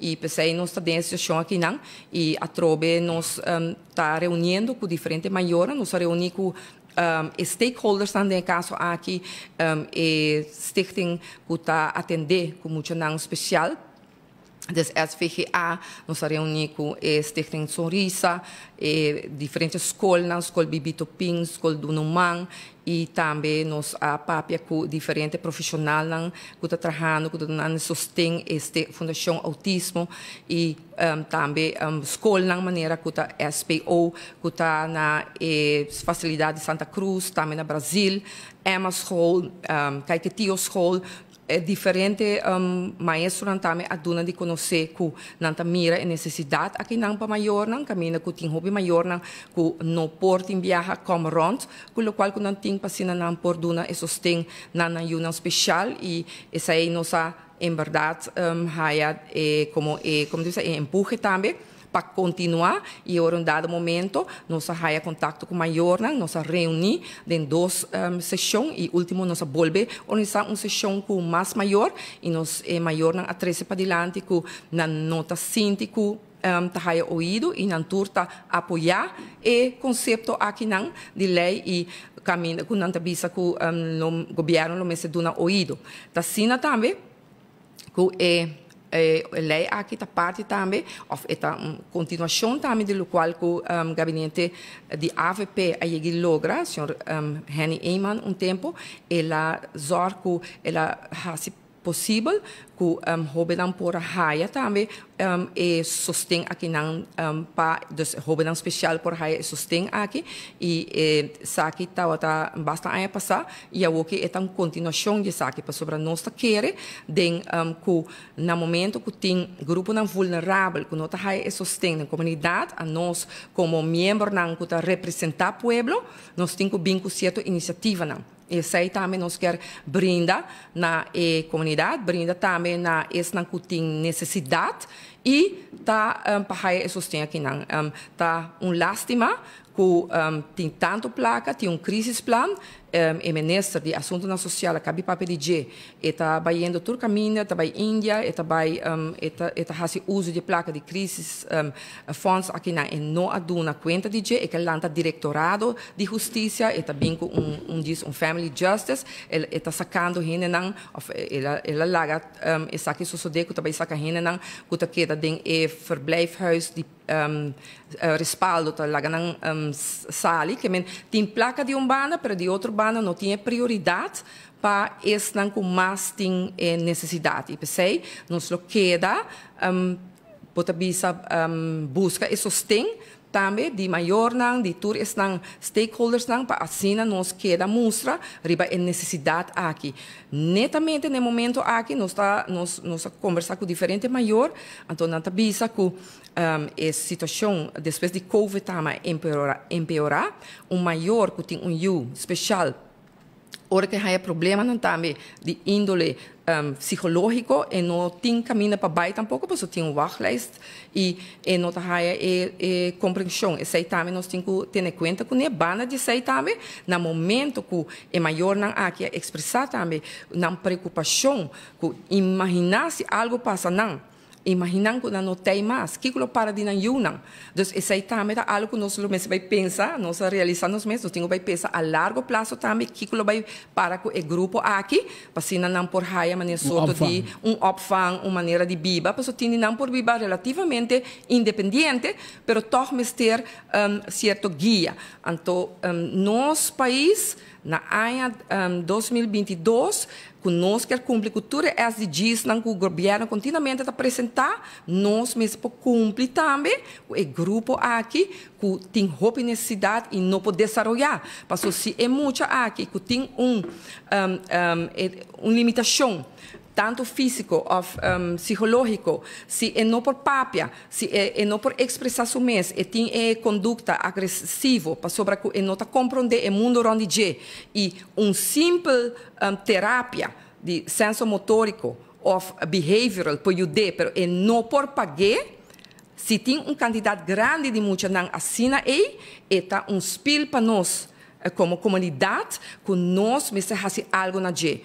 E pensei, nós está dentro situação aqui não, e a Trobe nos está um, tá reunindo com diferentes maiores, nos reunimos com um, stakeholders também né, caso aqui um, e stichting que está atender com muito não especial Des SVGA, nós reunimos com Esther em Sorrisa, eh, diferentes escolas, escola Bibito Ping, escola do Numan, e também nós a papia com diferentes profissionais que estão trabalhando, que estão sustém este Fundação Autismo e um, também um, escola na maneira que está SPO, que está na eh, facilidade de Santa Cruz, também na Brasil, Emma School, um, Caetio School, é diferente um, maestro também a dona de conhecer que não mira a em necessidade aqui em não para maior não caminha que tem hobby maior não que no porto em viaja como rond com lo cual que não tem passina por dona e sostém não na união especial e esa aí nossa em verdade um, haya, eh, como eh, como diz eh, empuje também para continuar. E agora, em um dado momento, nós raia contato com a Maiorna, nós reuni em duas um, sessões e, último, nós volve organizar uma sessão com mais maior e nós é maior na 13 para adiante com na nota síndico um, tahaia ouído e não turta apoiar e conceito aqui não de lei e caminho com não tabisa com um, o governo não me se duna oído. Tá sina também que eh, é eh, lei aqui está parte também, ou está é uma continuação também do qual o um, gabinete de AVP a logra, o senhor um, Henny Eyman, um tempo, ela zorco, ela há se possível que um, hobedan por haya também um, e sostém aqui não um, pa dos hobedan especial por raia sostém aqui e eh, saki tava tá basta aí passar e a que é uma continuação de saki para sobre nós tá querer den um, que no momento que tem grupo não vulnerável que nota haya é sostém na comunidade a nós como membro não que tá representar pueblo nós temos que vir com certa iniciativa não isso aí também tá nós quer brinda na comunidade, brinda também na esse não tem necessidade e está um, para sostenha que não está um, um lástima que um, tem tanto placa, tem um crise plan, um, o ministro de Assuntos Social, de Papelige, está indo caminho está a Índia, está um, está fazendo uso de placa de crise um, fundos aqui na não aduna conta de que que lanta diretorado de justiça, está bem com um, um diz um family justice, está sacando gente não, ela ela larga um, essa que sucedeu, está bem sacando gente não, que dat ding heeft verblijfhuis, die um, uh, eh, respaldo, tá lá um, ehm, sali, que men, tem placa de um banda, pero de outro banda não tem prioridade para esse não com mais tem eh, necessidade. E pensei, nos lo queda, um, ehm, bota bisa um, ehm, busca e sostém também de maior não, de tour não, stakeholders não, para assim nós queda mostra riba a necessidade aqui. Netamente no momento aqui nós tá com diferente maior, então nós tá bisa que ehm, situação depois de COVID tama empeorar, empeorar, um maior que tem um you especial Ora que há problema não também de índole um, psicológico e não tem caminho para baixo tampouco, porque tem um watchlist e, e não tem é, é compreensão. E sei também nós temos que ter em conta que a banda de sei também, no momento que é maior não há que expressar também, não preocupação, que imaginar se algo passa não imaginan que não no tem que kikulo para din ang yunan. Dus isso aí também é algo que nós mesmos vai pensar, nós realizamos nós temos vai pensar a largo prazo também, que vai para com o grupo aqui, para se não por raia maneira sorto de um opfang, uma maneira de para passo tini não por biba relativamente independente, mas toch ter um, certo guia. Então, um, nos país na ano um, 2022 conosco, cumpre cultura, é as diz que o governo continuamente está apresentar nós mesmo cumpre também, o grupo aqui que tem roupa necessidade e não pode desenvolver. passou se é muito aqui que tem um, um, um, é, uma limitação, tanto físico, of, um, psicológico, se é não por papia, se é, é não por expressar seu mês, é tem é conduta agressiva, para sobre que é não compreende tá compreender o é mundo onde é. E um simples um, terapia de senso motórico of behavioral para ajudar, pero é não por pagar se tem um candidato grande de muita não assina e está é um spill para nós eh, como comunidade que nós precisamos fazer algo na G.